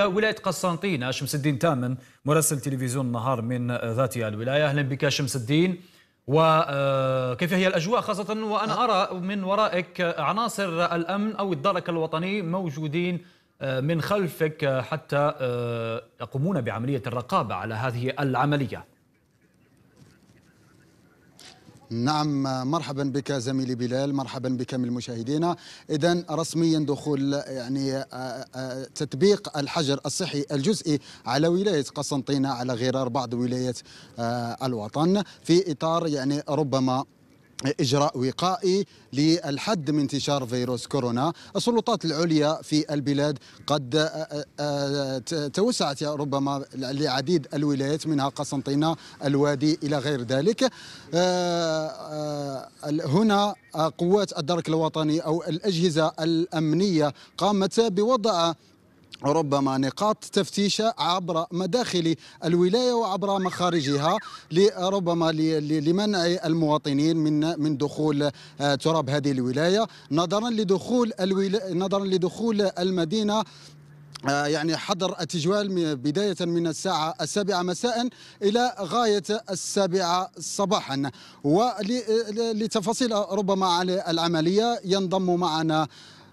ولاية قسنطينة آه، شمس الدين تامن مراسل تلفزيون النهار من آه، ذات الولاية أهلا بك شمس الدين وكيف آه، هي الأجواء خاصة وأنا أرى من ورائك عناصر الأمن أو الدرك الوطني موجودين من خلفك حتى يقومون بعملية الرقابة على هذه العملية نعم مرحبا بك زميلي بلال مرحبا من المشاهدين اذا رسميا دخول يعني آه، آه، تطبيق الحجر الصحي الجزئي على ولايه قسنطينه على غرار بعض ولايات آه، الوطن في اطار يعني ربما إجراء وقائي للحد من انتشار فيروس كورونا السلطات العليا في البلاد قد آه، آه، آه، توسعت ربما لعديد الولايات منها قسنطينة الوادي إلى غير ذلك هنا قوات الدرك الوطني أو الأجهزة الأمنية قامت بوضع ربما نقاط تفتيش عبر مداخل الولاية وعبر مخارجها لربما لمنع المواطنين من من دخول آه، تراب هذه الولاية نظرا لدخول نظرا لدخول المدينة آه، يعني حظر التجوال بداية من الساعة السابعة مساء إلى غاية السابعة صباحا ولتفاصيل آه، ربما على العملية ينضم معنا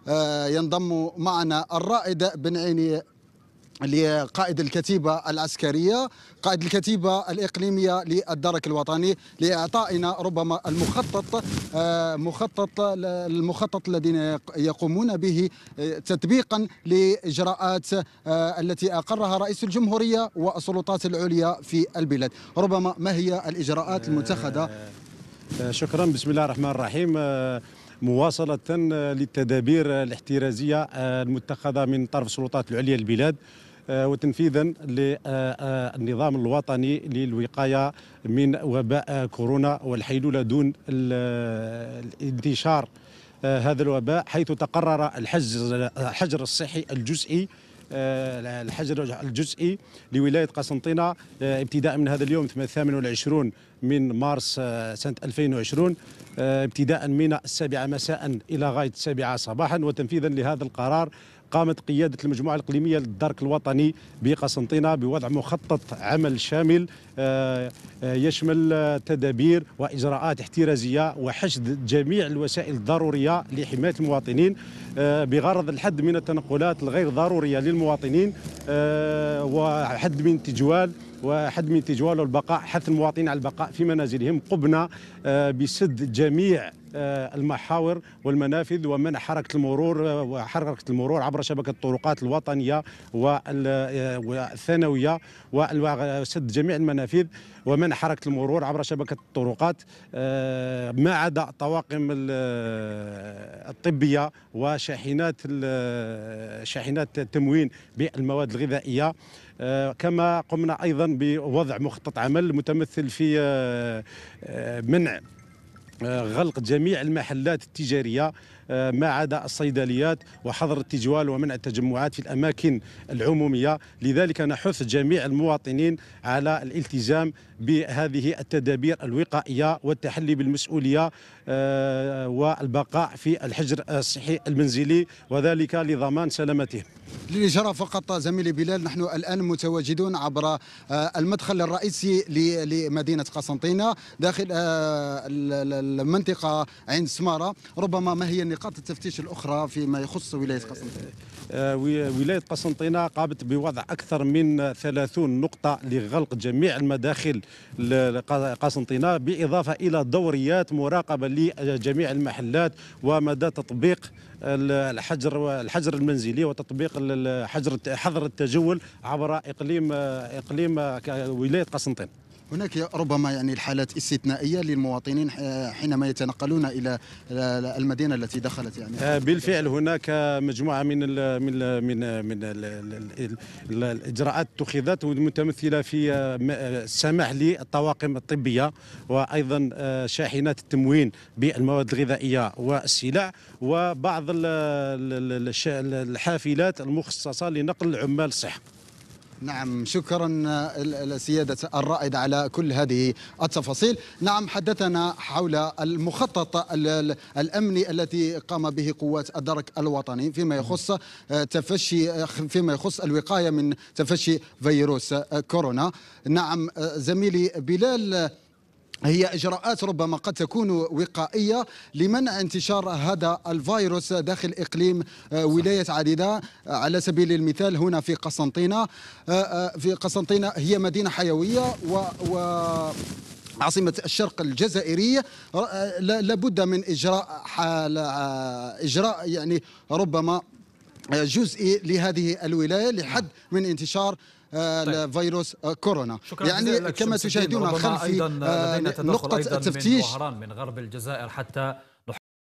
آه، ينضم معنا الرائد بن عيني لقائد الكتيبة العسكرية قائد الكتيبة الإقليمية للدرك الوطني لإعطائنا ربما المخطط آه، مخطط المخطط الذين يقومون به آه، تطبيقا لإجراءات التي أقرها رئيس الجمهورية والسلطات العليا في البلاد ربما ما هي الإجراءات المتخذة شكرا بسم الله الرحمن الرحيم مواصلة للتدابير الاحترازية المتخذة من طرف السلطات العليا للبلاد آه، وتنفيذا للنظام الوطني للوقايه من وباء كورونا والحيلوله دون انتشار آه، هذا الوباء حيث تقرر الحجر الصحي الجزئي آه، الحجر الجزئي لولاية قسنطينة آه، ابتداء من هذا اليوم 28 من مارس آه، سنة 2020 ابتداء من السابعة مساء إلى غاية السابعة صباحا وتنفيذا لهذا القرار قامت قيادة المجموعة الإقليمية للدرك الوطني بقسنطينة بوضع مخطط عمل شامل آه، آه، يشمل آه، تدابير وإجراءات احترازية وحشد جميع الوسائل الضرورية لحماية المواطنين بغرض الحد من التنقلات الغير ضرورية للمواطنين وحد من التجوال وحد من تجوال البقاء حث المواطنين على البقاء في منازلهم قبنا بسد جميع آه، المحاور والمنافذ ومنع حركه المرور وحركه المرور عبر شبكه الطرقات الوطنيه آه، والثانويه وسد جميع المنافذ ومنع حركه المرور عبر شبكه الطرقات آه، ما عدا طواقم الطبيه وشاحنات شاحنات التموين بالمواد الغذائيه كما قمنا ايضا بوضع مخطط عمل متمثل في منع آه، غلق جميع المحلات التجاريه آه، ما عدا الصيدليات وحظر التجوال ومنع التجمعات في الأماكن العمومية لذلك نحث جميع المواطنين على الالتزام بهذه التدابير الوقائية والتحلي بالمسؤولية آه، والبقاء في الحجر الصحي المنزلي وذلك لضمان سلامتهم للإشارة فقط زميلي بلال نحن الآن متواجدون عبر آه، المدخل الرئيسي لمدينة قسنطينة داخل المنطقة عند سمارة ربما ما هي النقاط نقاط التفتيش الاخرى فيما يخص ولايه قسنطينه؟ آه، ولايه قسنطينه قامت بوضع اكثر من 30 نقطه لغلق جميع المداخل قسنطينه بالاضافه الى دوريات مراقبه لجميع المحلات ومدى تطبيق الحجر الحجر المنزلي وتطبيق حجر حظر التجول عبر اقليم اقليم ولايه قسنطينه هناك ربما يعني الحالات استثنائيه للمواطنين حينما يتنقلون الى المدينه التي دخلت يعني آه، بالفعل هناك مجموعه من الـ من الـ من من الاجراءات اتخذت متمثله في آه، آه، السماح للطواقم الطبيه وايضا شاحنات التموين بالمواد الغذائيه والسلع وبعض الحافلات المخصصه لنقل العمال الصحه نعم شكرا السيادة الرائد على كل هذه التفاصيل نعم حدثنا حول المخطط الأمني الذي قام به قوات الدرك الوطني فيما يخص آه، تفشي آه، فيما يخص الوقاية من تفشي فيروس كورونا نعم آه، زميلي بلال هي اجراءات ربما قد تكون وقائيه لمنع انتشار هذا الفيروس داخل اقليم آه، ولايه عديده آه، على سبيل المثال هنا في قسنطينه آه، في قسنطينه هي مدينه حيويه و, و عاصمة الشرق الجزائرية لابد من إجراء إجراء يعني ربما جزئي لهذه الولاية لحد من انتشار آه، طيب. آه، كورونا شكرا يعني كما تشاهدون آه، خلفي نقطة التفتيش من, من غرب الجزائر حتى